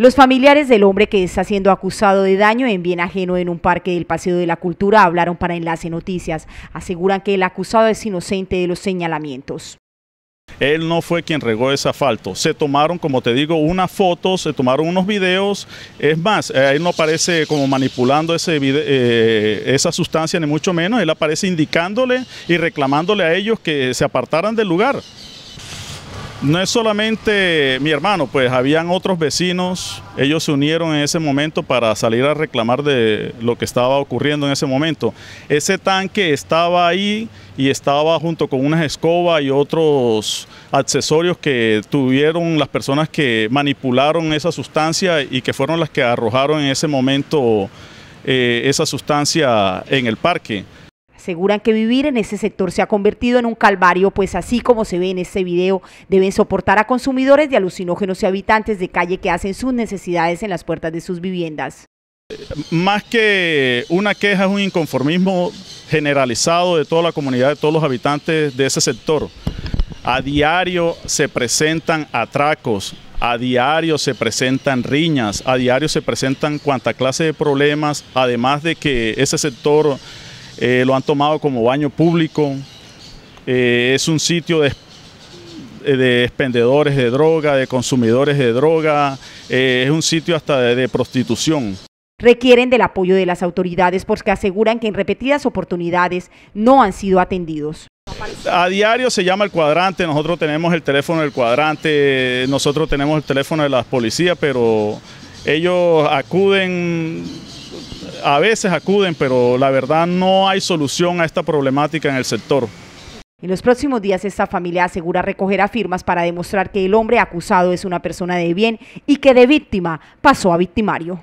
Los familiares del hombre que está siendo acusado de daño en bien ajeno en un parque del Paseo de la Cultura hablaron para Enlace Noticias. Aseguran que el acusado es inocente de los señalamientos. Él no fue quien regó ese asfalto. Se tomaron, como te digo, unas fotos, se tomaron unos videos. Es más, eh, él no aparece como manipulando eh, esa sustancia, ni mucho menos. Él aparece indicándole y reclamándole a ellos que se apartaran del lugar no es solamente mi hermano, pues habían otros vecinos, ellos se unieron en ese momento para salir a reclamar de lo que estaba ocurriendo en ese momento. Ese tanque estaba ahí y estaba junto con unas escobas y otros accesorios que tuvieron las personas que manipularon esa sustancia y que fueron las que arrojaron en ese momento eh, esa sustancia en el parque. Aseguran que vivir en ese sector se ha convertido en un calvario, pues así como se ve en este video, deben soportar a consumidores de alucinógenos y habitantes de calle que hacen sus necesidades en las puertas de sus viviendas. Más que una queja es un inconformismo generalizado de toda la comunidad, de todos los habitantes de ese sector. A diario se presentan atracos, a diario se presentan riñas, a diario se presentan cuanta clase de problemas, además de que ese sector eh, lo han tomado como baño público, eh, es un sitio de, de, expendedores de droga, de consumidores de droga, eh, es un sitio hasta de, de prostitución. Requieren del apoyo de las autoridades porque aseguran que en repetidas oportunidades no han sido atendidos. A diario se llama el cuadrante, nosotros tenemos el teléfono del cuadrante, nosotros tenemos el teléfono de las policías, pero ellos acuden a veces acuden, pero la verdad no hay solución a esta problemática en el sector. En los próximos días esta familia asegura recogerá firmas para demostrar que el hombre acusado es una persona de bien y que de víctima pasó a victimario.